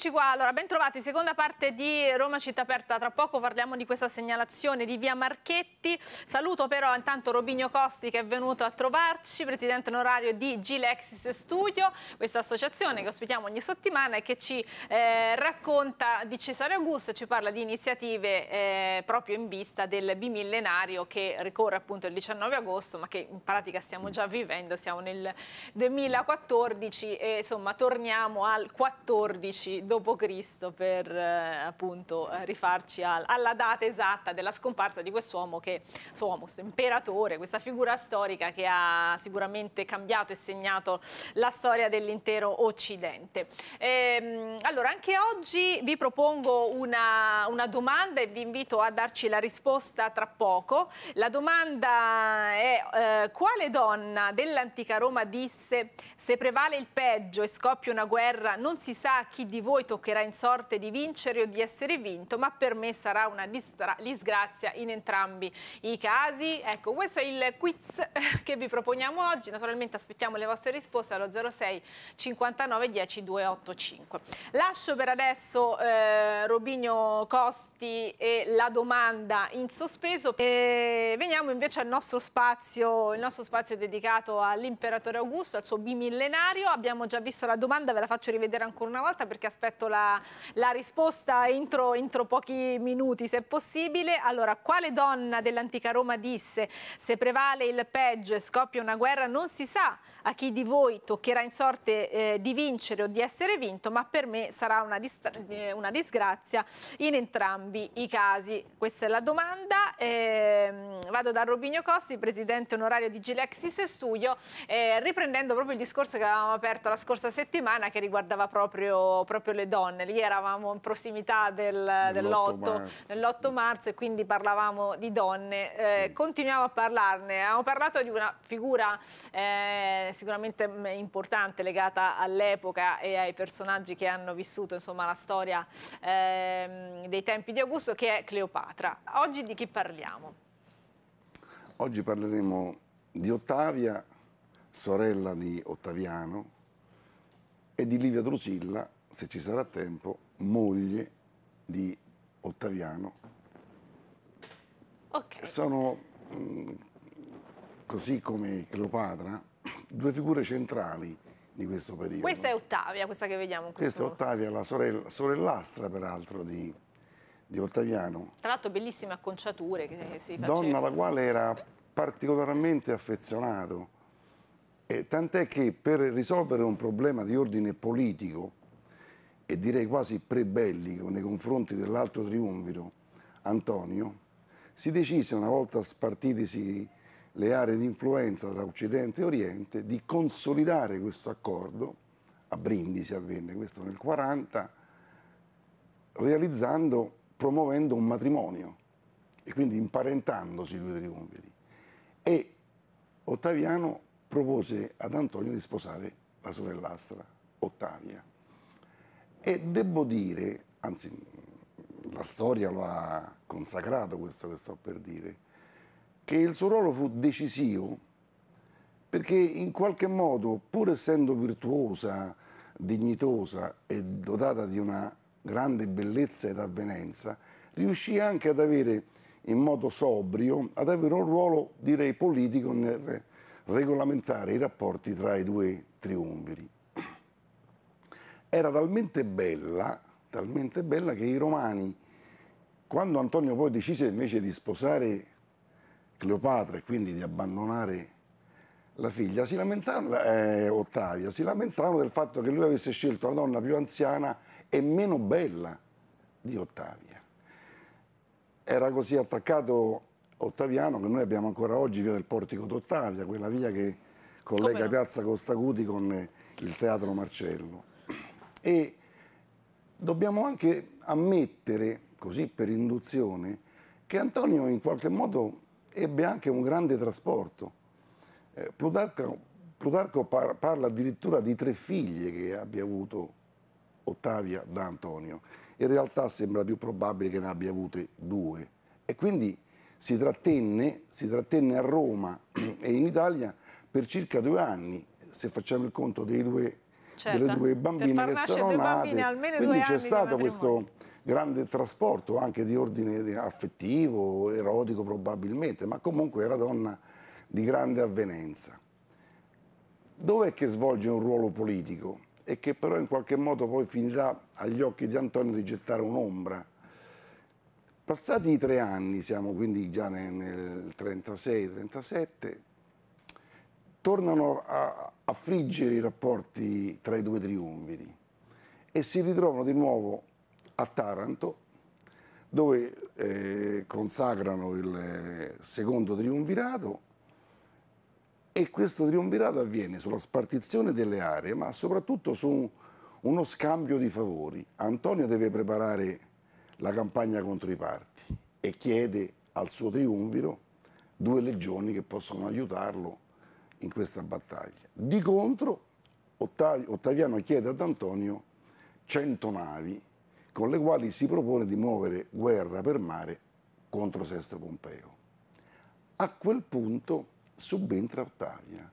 Eccoci qua, allora ben trovati, seconda parte di Roma Città Aperta, tra poco parliamo di questa segnalazione di via Marchetti, saluto però intanto Robinio Costi che è venuto a trovarci, presidente onorario di Gilexis Studio, questa associazione che ospitiamo ogni settimana e che ci eh, racconta di Cesare Augusto, ci parla di iniziative eh, proprio in vista del bimillenario che ricorre appunto il 19 agosto ma che in pratica stiamo già vivendo, siamo nel 2014 e insomma torniamo al 14 Cristo per eh, appunto eh, rifarci al, alla data esatta della scomparsa di quest'uomo che, suomo, questo imperatore, questa figura storica che ha sicuramente cambiato e segnato la storia dell'intero Occidente. Ehm, allora, anche oggi vi propongo una, una domanda e vi invito a darci la risposta tra poco. La domanda è eh, quale donna dell'antica Roma disse se prevale il peggio e scoppia una guerra non si sa chi di voi voi toccherà in sorte di vincere o di essere vinto, ma per me sarà una disgrazia in entrambi i casi. Ecco, questo è il quiz eh, che vi proponiamo oggi. Naturalmente aspettiamo le vostre risposte allo 06 59 10 285. Lascio per adesso eh, Robigno Costi e la domanda in sospeso. E veniamo invece al nostro spazio, il nostro spazio dedicato all'imperatore Augusto, al suo bimillenario. Abbiamo già visto la domanda, ve la faccio rivedere ancora una volta perché aspettiamo aspetto la, la risposta entro, entro, pochi minuti se possibile. Allora, quale donna dell'antica Roma disse se prevale il peggio e scoppia una guerra non si sa a chi di voi toccherà in sorte eh, di vincere o di essere vinto, ma per me sarà una, eh, una disgrazia in entrambi i casi. Questa è la domanda. Eh, vado da Robinio Cossi, presidente onorario di Gilexis Studio, eh, riprendendo proprio il discorso che avevamo aperto la scorsa settimana che riguardava proprio, proprio proprio le donne. Lì eravamo in prossimità del, dell'8 marzo. e quindi parlavamo di donne. Eh, Continuiamo a parlarne. Abbiamo parlato di una figura eh, sicuramente importante legata all'epoca e ai personaggi che hanno vissuto insomma, la storia eh, dei tempi di Augusto, che è Cleopatra. Oggi di chi parliamo? Oggi parleremo di Ottavia, sorella di Ottaviano, e di Livia Drusilla, se ci sarà tempo, moglie di Ottaviano. Okay. Sono, mm, così come Cleopatra, due figure centrali di questo periodo. Questa è Ottavia, questa che vediamo. Questo... Questa è Ottavia, la sorella, sorellastra peraltro di, di Ottaviano. Tra l'altro bellissime acconciature che si faceva. Donna alla quale era particolarmente affezionato, tant'è che per risolvere un problema di ordine politico e direi quasi prebellico nei confronti dell'altro triumviro, Antonio, si decise una volta spartitesi le aree di influenza tra Occidente e Oriente di consolidare questo accordo, a Brindisi avvenne questo nel 1940, realizzando, promuovendo un matrimonio e quindi imparentandosi i due triunviri. E Ottaviano propose ad Antonio di sposare la sorellastra Ottavia. E devo dire, anzi la storia lo ha consacrato questo che sto per dire, che il suo ruolo fu decisivo perché in qualche modo, pur essendo virtuosa, dignitosa e dotata di una grande bellezza ed avvenenza, riuscì anche ad avere, in modo sobrio, ad avere un ruolo, direi, politico nel regolamentare i rapporti tra i due triumviri era talmente bella, talmente bella che i romani, quando Antonio poi decise invece di sposare Cleopatra e quindi di abbandonare la figlia, si eh, Ottavia, si lamentavano del fatto che lui avesse scelto la donna più anziana e meno bella di Ottavia. Era così attaccato Ottaviano che noi abbiamo ancora oggi via del Portico d'Ottavia, quella via che collega Piazza Costacuti con il Teatro Marcello. E dobbiamo anche ammettere, così per induzione, che Antonio in qualche modo ebbe anche un grande trasporto. Eh, Plutarco, Plutarco par parla addirittura di tre figlie che abbia avuto Ottavia da Antonio. In realtà sembra più probabile che ne abbia avute due. E quindi si trattenne, si trattenne a Roma e in Italia per circa due anni, se facciamo il conto dei due certo. delle due bambine che sono nate. Quindi c'è stato questo grande trasporto anche di ordine affettivo, erotico probabilmente, ma comunque era donna di grande avvenenza. Dov'è che svolge un ruolo politico e che però in qualche modo poi finirà agli occhi di Antonio di gettare un'ombra? Passati i tre anni, siamo quindi già nel 36-37, tornano a, a friggere i rapporti tra i due triunviri e si ritrovano di nuovo a Taranto dove eh, consacrano il eh, secondo triunvirato e questo triunvirato avviene sulla spartizione delle aree ma soprattutto su uno scambio di favori. Antonio deve preparare la campagna contro i parti e chiede al suo triunviro due legioni che possono aiutarlo in questa battaglia. Di contro Ottaviano chiede ad Antonio 100 navi con le quali si propone di muovere guerra per mare contro Sesto Pompeo. A quel punto subentra Ottavia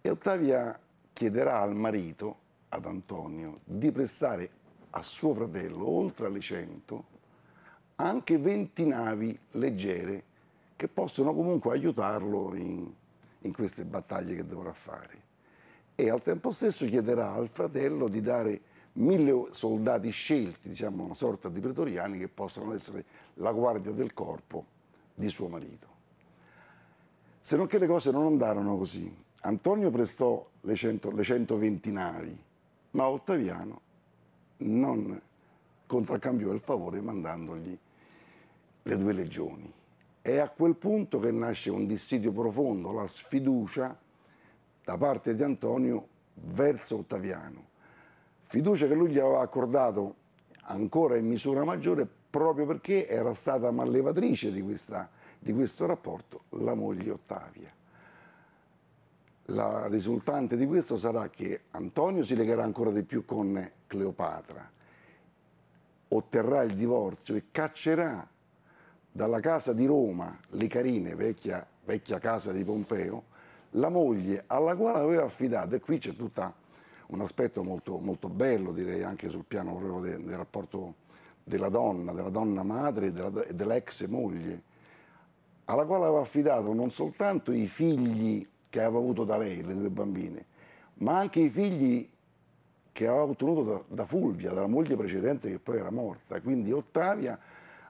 e Ottavia chiederà al marito, ad Antonio, di prestare a suo fratello, oltre alle 100, anche 20 navi leggere che possono comunque aiutarlo in, in queste battaglie che dovrà fare. E al tempo stesso chiederà al fratello di dare mille soldati scelti, diciamo una sorta di pretoriani, che possano essere la guardia del corpo di suo marito. Se non che le cose non andarono così. Antonio prestò le, cento, le 120 navi, ma Ottaviano non contraccambiò il favore mandandogli le due legioni. È a quel punto che nasce un dissidio profondo, la sfiducia da parte di Antonio verso Ottaviano. Fiducia che lui gli aveva accordato ancora in misura maggiore proprio perché era stata mallevatrice di, questa, di questo rapporto la moglie Ottavia. La risultante di questo sarà che Antonio si legherà ancora di più con Cleopatra, otterrà il divorzio e caccerà dalla casa di Roma, Le Carine, vecchia, vecchia casa di Pompeo, la moglie alla quale aveva affidato, e qui c'è tutto un aspetto molto, molto, bello, direi anche sul piano proprio del, del rapporto della donna, della donna madre e della, dell'ex moglie, alla quale aveva affidato non soltanto i figli che aveva avuto da lei, le due bambine, ma anche i figli che aveva ottenuto da, da Fulvia, dalla moglie precedente che poi era morta. Quindi Ottavia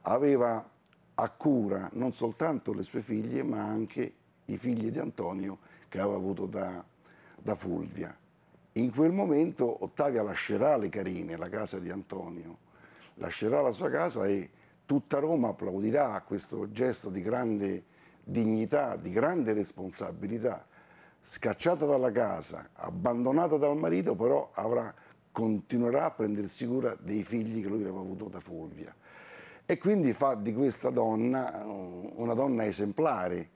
aveva a cura non soltanto le sue figlie ma anche i figli di Antonio che aveva avuto da, da Fulvia. In quel momento Ottavia lascerà le Carine, la casa di Antonio, lascerà la sua casa e tutta Roma applaudirà a questo gesto di grande dignità, di grande responsabilità. Scacciata dalla casa, abbandonata dal marito, però avrà, continuerà a prendersi cura dei figli che lui aveva avuto da Fulvia e quindi fa di questa donna una donna esemplare,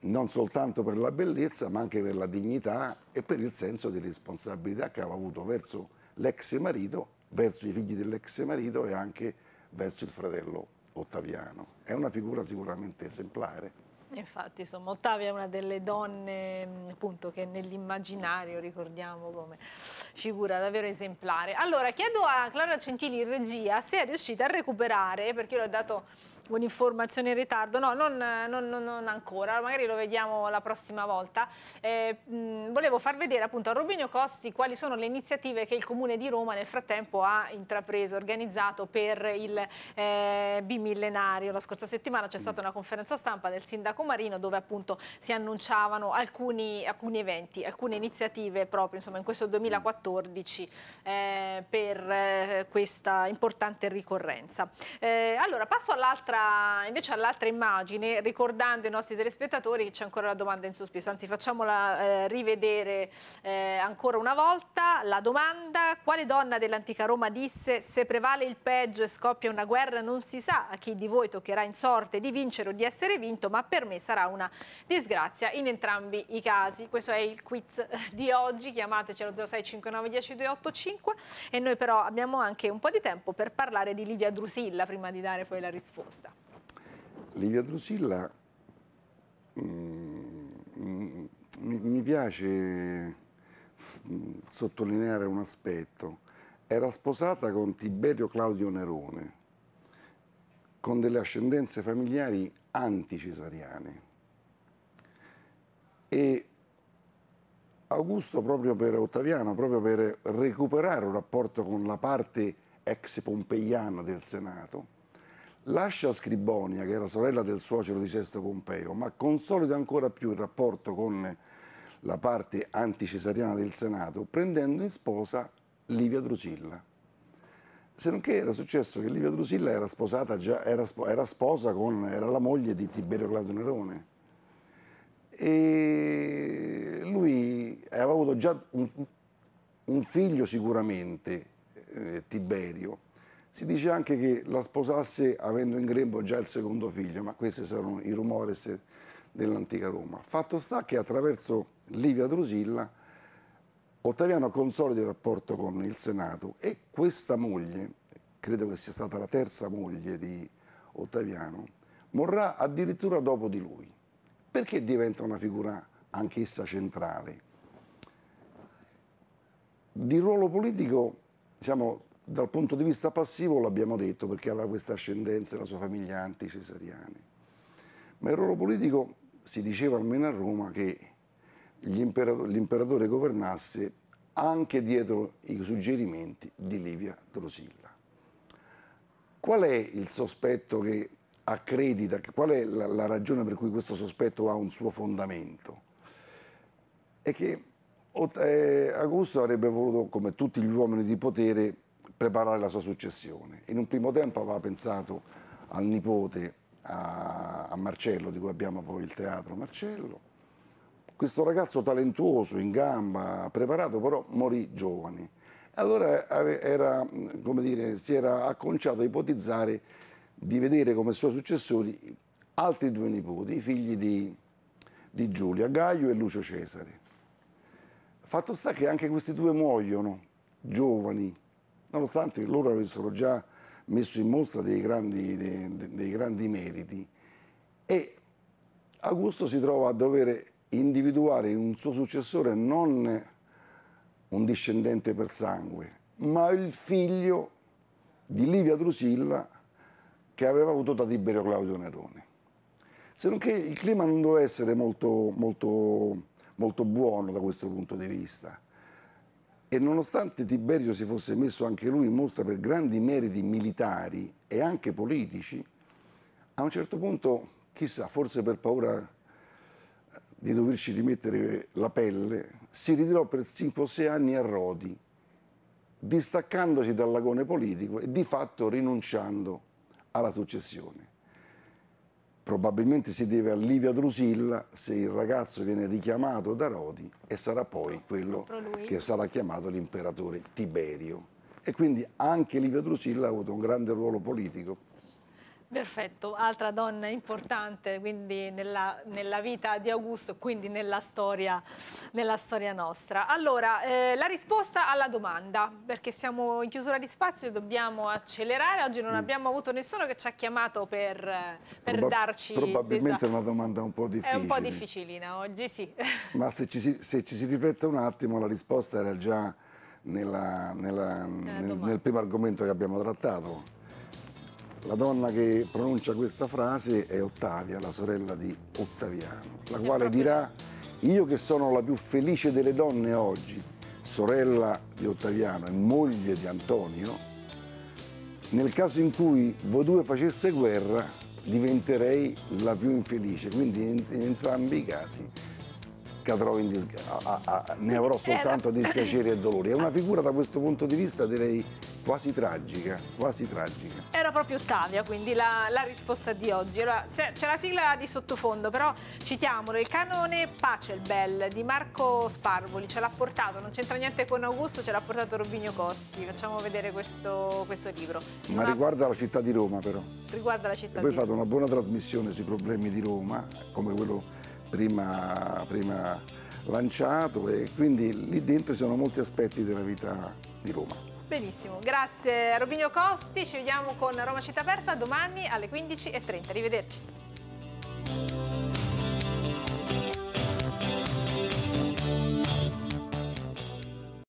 non soltanto per la bellezza ma anche per la dignità e per il senso di responsabilità che aveva avuto verso l'ex marito, verso i figli dell'ex marito e anche verso il fratello Ottaviano. È una figura sicuramente esemplare. Infatti, insomma, Ottavia è una delle donne appunto, che nell'immaginario ricordiamo come figura davvero esemplare. Allora, chiedo a Clara Centili in regia se è riuscita a recuperare, perché io l'ho dato Un'informazione in ritardo? No, non, non, non, ancora, magari lo vediamo la prossima volta. Eh, mh, volevo far vedere appunto a Robinio Costi quali sono le iniziative che il Comune di Roma nel frattempo ha intrapreso, organizzato per il eh, bimillenario. La scorsa settimana c'è stata una conferenza stampa del sindaco Marino dove appunto si annunciavano alcuni, alcuni eventi, alcune iniziative proprio insomma, in questo 2014 eh, per eh, questa importante ricorrenza. Eh, allora passo all'altra allora, invece all'altra immagine, ricordando i nostri telespettatori che c'è ancora la domanda in sospeso, anzi facciamola eh, rivedere eh, ancora una volta, la domanda quale donna dell'antica Roma disse se prevale il peggio e scoppia una guerra non si sa a chi di voi toccherà in sorte di vincere o di essere vinto, ma per me sarà una disgrazia in entrambi i casi. Questo è il quiz eh, di oggi, chiamateci allo 06591025 e noi però abbiamo anche un po' di tempo per parlare di Livia Drusilla prima di dare poi la risposta. Livia Drusilla mm, mm, mi, mi piace mm, sottolineare un aspetto. Era sposata con Tiberio Claudio Nerone, con delle ascendenze familiari anticesariane. E Augusto, proprio per Ottaviano, proprio per recuperare un rapporto con la parte ex pompeiana del Senato, lascia Scribonia, che era sorella del suocero di Sesto Pompeo, ma consolida ancora più il rapporto con la parte anticesariana del Senato, prendendo in sposa Livia Drusilla. Se non che era successo che Livia Drusilla era sposata già, era, era sposa con, era la moglie di Tiberio Claudio Nerone. E lui aveva avuto già un, un figlio sicuramente, eh, Tiberio, si dice anche che la sposasse avendo in grembo già il secondo figlio, ma questi sono i rumores dell'antica Roma. Fatto sta che attraverso Livia Drusilla Ottaviano consolida il rapporto con il Senato e questa moglie, credo che sia stata la terza moglie di Ottaviano, morrà addirittura dopo di lui. Perché diventa una figura anch'essa centrale? Di ruolo politico, diciamo, dal punto di vista passivo l'abbiamo detto perché aveva questa ascendenza la sua famiglia anticesariana. Ma il ruolo politico si diceva almeno a Roma che l'imperatore governasse anche dietro i suggerimenti di Livia Drusilla. Qual è il sospetto che accredita, qual è la, la ragione per cui questo sospetto ha un suo fondamento? È che eh, Augusto avrebbe voluto, come tutti gli uomini di potere, preparare la sua successione. In un primo tempo aveva pensato al nipote, a, a Marcello, di cui abbiamo poi il teatro Marcello. Questo ragazzo talentuoso, in gamba, preparato, però morì giovane. Allora era, dire, si era acconciato a ipotizzare di vedere come suoi successori altri due nipoti, i figli di, di, Giulia, Gaio e Lucio Cesare. Fatto sta che anche questi due muoiono, giovani, nonostante loro avessero già messo in mostra dei grandi, dei, dei grandi meriti. E Augusto si trova a dover individuare in un suo successore non un discendente per sangue, ma il figlio di Livia Drusilla che aveva avuto da Tiberio Claudio Nerone. Se non che il clima non doveva essere molto, molto, molto buono da questo punto di vista. E nonostante Tiberio si fosse messo anche lui in mostra per grandi meriti militari e anche politici, a un certo punto, chissà, forse per paura eh, di doverci rimettere la pelle, si ritirò per 5-6 anni a Rodi, distaccandosi dal lagone politico e di fatto rinunciando alla successione probabilmente si deve a Livia Drusilla se il ragazzo viene richiamato da Rodi e sarà poi quello che sarà chiamato l'imperatore Tiberio. E quindi anche Livia Drusilla ha avuto un grande ruolo politico Perfetto, altra donna importante quindi nella, nella, vita di Augusto, quindi nella storia, nella storia nostra. Allora, eh, la risposta alla domanda, perché siamo in chiusura di spazio e dobbiamo accelerare, oggi non mm. abbiamo avuto nessuno che ci ha chiamato per, eh, per Probab darci... Probabilmente è una domanda un po' difficile. È un po' difficilina oggi, sì. Ma se ci, si, se ci si riflette un attimo, la risposta era già nella, nel, nel primo argomento che abbiamo trattato. La donna che pronuncia questa frase è Ottavia, la sorella di Ottaviano, la quale dirà io che sono la più felice delle donne oggi, sorella di Ottaviano e moglie di Antonio, nel caso in cui voi due faceste guerra diventerei la più infelice, quindi in, entrambi i casi cadrò in disgrazia, ne avrò eh, soltanto dispiaceri e dolori. È una figura da questo punto di vista direi quasi tragica, quasi tragica. Era proprio Ottavia quindi la, la risposta di oggi. Allora, c'è la sigla di sottofondo, però citiamolo, il canone Pachelbel di Marco Sparvoli ce l'ha portato, non c'entra niente con Augusto, ce l'ha portato Robigno Costi, facciamo vedere questo, questo libro. Ma una... riguarda la città di Roma però. Riguarda la città e di Roma. Voi fate una buona trasmissione sui problemi di Roma, come quello prima, prima lanciato e quindi lì dentro ci sono molti aspetti della vita di Roma. Benissimo, grazie Robinio Costi, ci vediamo con Roma Città Aperta domani alle 15.30, arrivederci.